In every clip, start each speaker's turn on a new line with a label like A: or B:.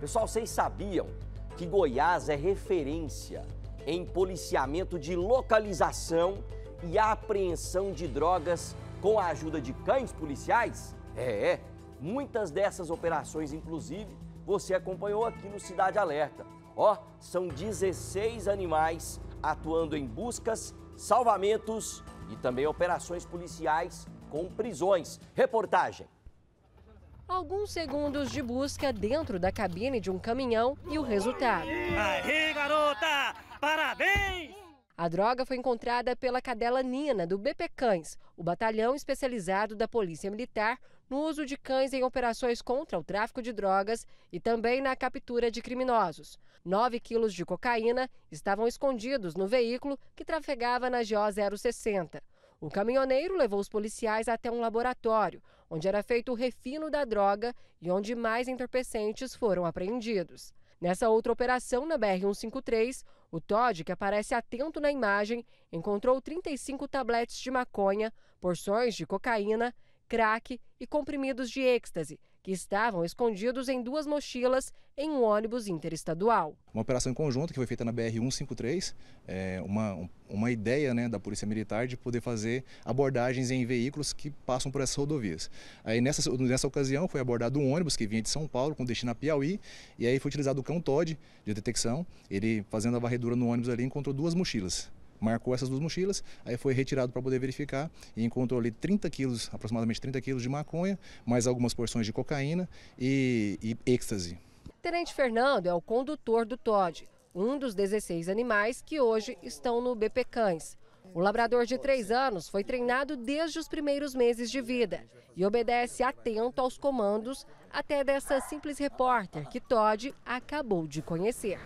A: Pessoal, vocês sabiam que Goiás é referência em policiamento de localização e apreensão de drogas com a ajuda de cães policiais? É, é. Muitas dessas operações, inclusive, você acompanhou aqui no Cidade Alerta. Ó, são 16 animais atuando em buscas, salvamentos e também operações policiais com prisões. Reportagem
B: Alguns segundos de busca dentro da cabine de um caminhão e o resultado.
A: Aí, garota!
B: Parabéns! A droga foi encontrada pela cadela Nina, do BP Cães, o batalhão especializado da Polícia Militar no uso de cães em operações contra o tráfico de drogas e também na captura de criminosos. 9 quilos de cocaína estavam escondidos no veículo que trafegava na GO 060. O caminhoneiro levou os policiais até um laboratório, onde era feito o refino da droga e onde mais entorpecentes foram apreendidos. Nessa outra operação, na BR-153, o Todd, que aparece atento na imagem, encontrou 35 tabletes de maconha, porções de cocaína, crack e comprimidos de êxtase, que estavam escondidos em duas mochilas em um ônibus interestadual.
C: Uma operação em conjunto que foi feita na BR-153, é uma, uma ideia né, da Polícia Militar de poder fazer abordagens em veículos que passam por essas rodovias. Aí nessa, nessa ocasião foi abordado um ônibus que vinha de São Paulo com destino a Piauí e aí foi utilizado o cão Todd de detecção. Ele fazendo a varredura no ônibus ali encontrou duas mochilas marcou essas duas mochilas, aí foi retirado para poder verificar e encontrou ali 30 quilos, aproximadamente 30 quilos de maconha, mais algumas porções de cocaína e, e êxtase.
B: Tenente Fernando é o condutor do Todd, um dos 16 animais que hoje estão no BP Cães. O labrador de três anos foi treinado desde os primeiros meses de vida e obedece atento aos comandos até dessa simples repórter que Todd acabou de conhecer.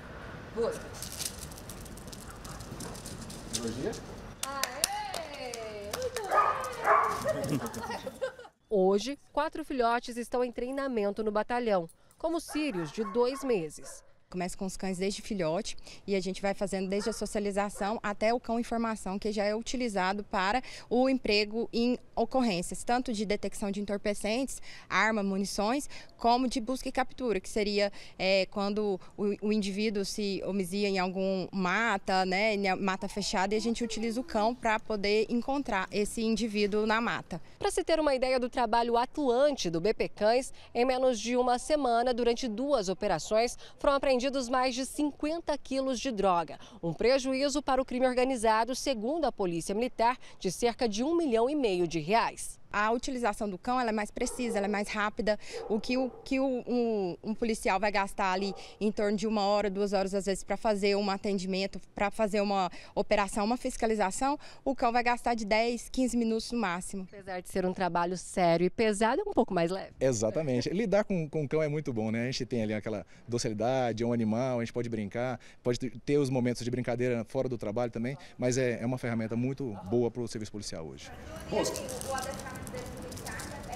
B: Hoje, quatro filhotes estão em treinamento no batalhão, como sírios
D: de dois meses. Começa com os cães desde filhote e a gente vai fazendo desde a socialização até o cão informação, que já é utilizado para o emprego em ocorrências, tanto de detecção de entorpecentes, arma, munições, como de busca e captura, que seria é, quando o, o, indivíduo se omisia em algum mata, né, mata fechada, e a gente utiliza o cão para poder encontrar esse indivíduo na mata. Para se ter
B: uma ideia do trabalho atuante do BP Cães, em menos de uma semana, durante duas operações, foram apreendidos apreendidos mais de 50 quilos de droga, um prejuízo para o crime organizado, segundo a Polícia Militar, de cerca de um milhão e meio de reais a
D: utilização do cão ela é mais precisa, ela é mais rápida. O que, o, que o, um, um policial vai gastar ali em torno de uma hora, duas horas, às vezes, para fazer um atendimento, para fazer uma operação, uma fiscalização, o cão vai gastar de 10, 15 minutos no máximo. Apesar de ser um
B: trabalho sério e pesado, é um pouco mais leve.
C: Exatamente. Lidar com, com o cão é muito bom, né? A gente tem ali aquela docilidade, é um animal, a gente pode brincar, pode ter os momentos de brincadeira fora do trabalho também, mas é, é uma ferramenta muito boa para o serviço policial hoje. Bom,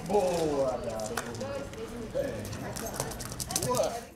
C: Boa, Boa. Boa.